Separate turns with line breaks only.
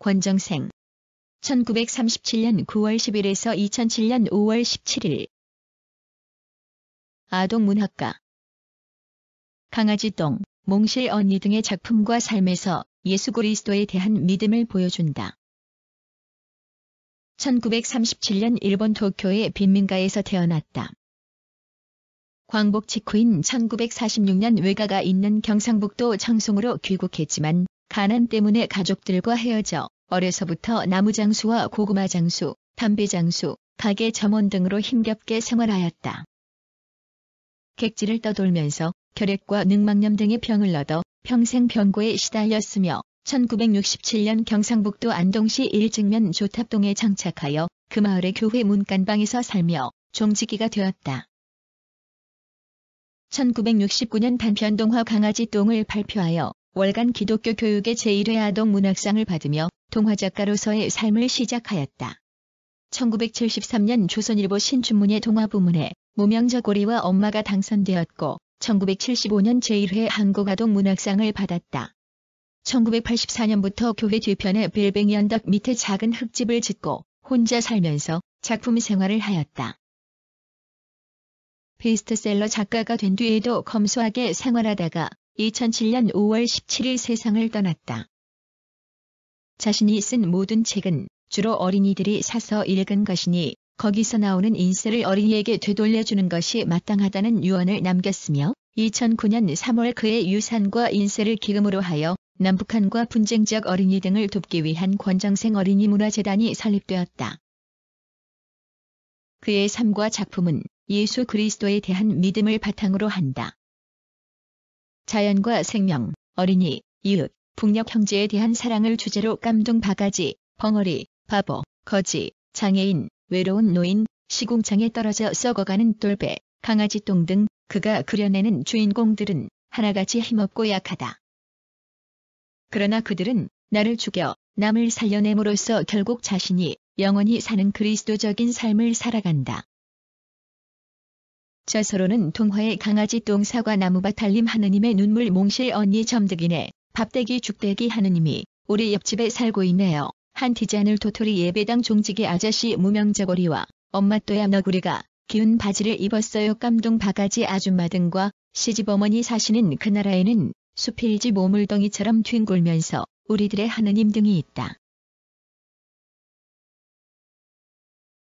권정생 1937년 9월 10일에서 2007년 5월 17일 아동문학가 강아지똥, 몽실 언니 등의 작품과 삶에서 예수 그리스도에 대한 믿음을 보여준다. 1937년 일본 도쿄의 빈민가에서 태어났다. 광복 직후인 1946년 외가가 있는 경상북도 청송으로 귀국했지만 가난 때문에 가족들과 헤어져 어려서부터 나무 장수와 고구마 장수, 담배 장수, 가게 점원 등으로 힘겹게 생활하였다. 객지를 떠돌면서 결핵과 늑막염 등의 병을 얻어 평생 병고에 시달렸으며 1967년 경상북도 안동시 일증면 조탑동에 장착하여그 마을의 교회 문간방에서 살며 종지기가 되었다. 1969년 단편동화 강아지 똥을 발표하여 월간 기독교 교육의 제1회 아동 문학상을 받으며 동화작가로서의 삶을 시작하였다. 1973년 조선일보 신춘문예 동화부문에 무명적 고리와 엄마가 당선되었고 1975년 제1회 한국아동 문학상을 받았다. 1984년부터 교회 뒤편에 빌뱅연덕 밑에 작은 흙집을 짓고 혼자 살면서 작품 생활을 하였다. 베스트셀러 작가가 된 뒤에도 검소하게 생활하다가 2007년 5월 17일 세상을 떠났다. 자신이 쓴 모든 책은 주로 어린이들이 사서 읽은 것이니 거기서 나오는 인세를 어린이에게 되돌려주는 것이 마땅하다는 유언을 남겼으며 2009년 3월 그의 유산과 인세를 기금으로 하여 남북한과 분쟁 지역 어린이 등을 돕기 위한 권정생 어린이 문화재단이 설립되었다. 그의 삶과 작품은 예수 그리스도에 대한 믿음을 바탕으로 한다. 자연과 생명, 어린이, 이웃, 북녘 형제에 대한 사랑을 주제로 깜둥 바가지, 벙어리, 바보, 거지, 장애인, 외로운 노인, 시궁창에 떨어져 썩어가는 돌배, 강아지 똥 등 그가 그려내는 주인공들은 하나같이 힘없고 약하다. 그러나 그들은 나를 죽여 남을 살려냄으로써 결국 자신이 영원히 사는 그리스도적인 삶을 살아간다. 저서로는 동화의 강아지 똥사과 나무밭 달림 하느님의 눈물 몽실 언니 점득이네 밥대기 죽대기 하느님이 우리 옆집에 살고 있네요. 한 티잔을 도토리 예배당 종지기 아저씨 무명자거리와 엄마 또야 너구리가 기운 바지를 입었어요 깜둥 바가지 아줌마 등과 시집어머니 사시는 그 나라에는 수필지 모물덩이처럼 뒹굴면서 우리들의 하느님 등이 있다.